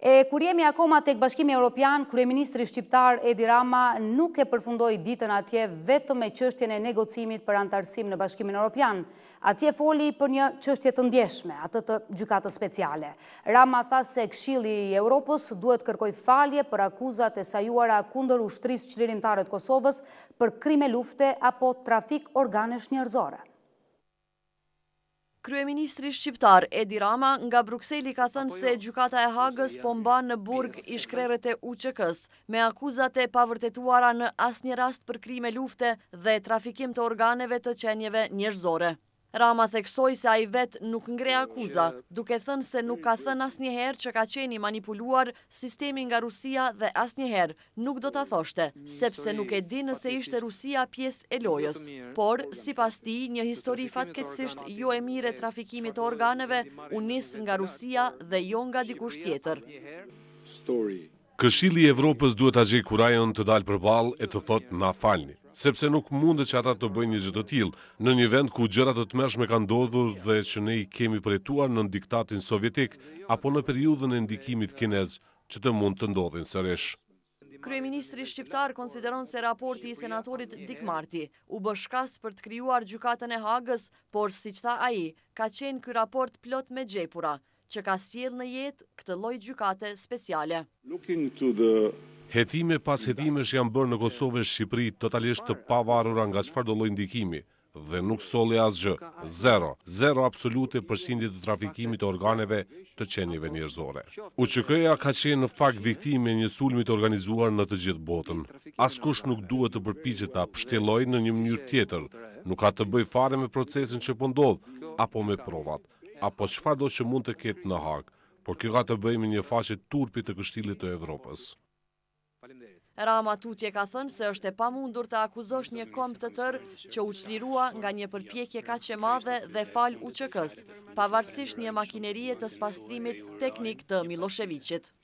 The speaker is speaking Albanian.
E kur jemi akoma tek bashkimi Europian, Kryeministri Shqiptar Edi Rama nuk e përfundoj ditën atje vetëm me qështjene e negocimit për antarësim në bashkimin Europian. Atje foli për një qështje të ndjeshme, atë të gjukatë speciale. Rama tha se këshili i Europës duhet kërkoj falje për akuzat e sajuara kundër ushtris qëllirimtarët Kosovës për krime lufte apo trafik organesh njërzore. Kryeministri Shqiptar Edi Rama nga Bruxelli ka thënë se jo? gjukata e hagës po në burg i shkreret e uqëkës s me akuzate pavërtetuara në asnjë rast për krime lufte dhe trafikim të organeve të qenjeve njërzore. Rama theksoj se a i vetë nuk ngre akuza, duke thënë se nuk ka thënë as njëherë që ka qeni manipuluar sistemi nga Rusia dhe as njëherë nuk do të thoshte, sepse nuk e dinë se ishte Rusia pjesë e lojës. Por, si pas ti, një histori fatkecisht jo e mire trafikimit organeve unis nga Rusia dhe jo nga dikush tjetër. Këshili i Evropës duhet të gjej kurajën të dalë përballë e të thotë na falni, sepse nuk mundet që ata të bëjnë gjithë të tillë në një vend ku gjëra të tmeshme kanë ndodhur dhe që ne i kemi përjetuar në diktatin sovjetik apo në periudhën e ndikimit kinez që të mund të ndodhin sërish. Kryeministri shqiptar konsideron se raporti i senatorit Dik Marti u bëshkas për të krijuar gjykatën e Hagës, por siç tha ai, ka qenë ky raport plot me xhepura, që ka sjell në jetë këtë lloj gjukate speciale. Hetime pas hetimesh janë bërë në Kosovë e Shqipëri totalisht të pavarura nga qëfar do lloj ndikimi dhe nuk solli asgjë. Zero, zero absolute përshtindje të trafikimit të organeve të qenieve njerëzore. UÇK-ja ka qenë në fakt viktime një sulmi të organizuar në të gjithë botën. Askush nuk duhet të përpiqet ta pshtjellojë në një mënyrë tjetër. Nuk ka të bëj fare me procesin që po ndodh apo me provat apo shfa do që mund të ketë në hakë, por kjo ka të bëjmë një faqe turpi të kështilit të Evropës. Rama Tutje ka thënë se është e pa mundur të akuzosh një komp të tërë që u qlirua nga një përpjekje ka që madhe dhe fal u qëkës, pavarësisht një makinerie të spastrimit teknik të Miloševiqit.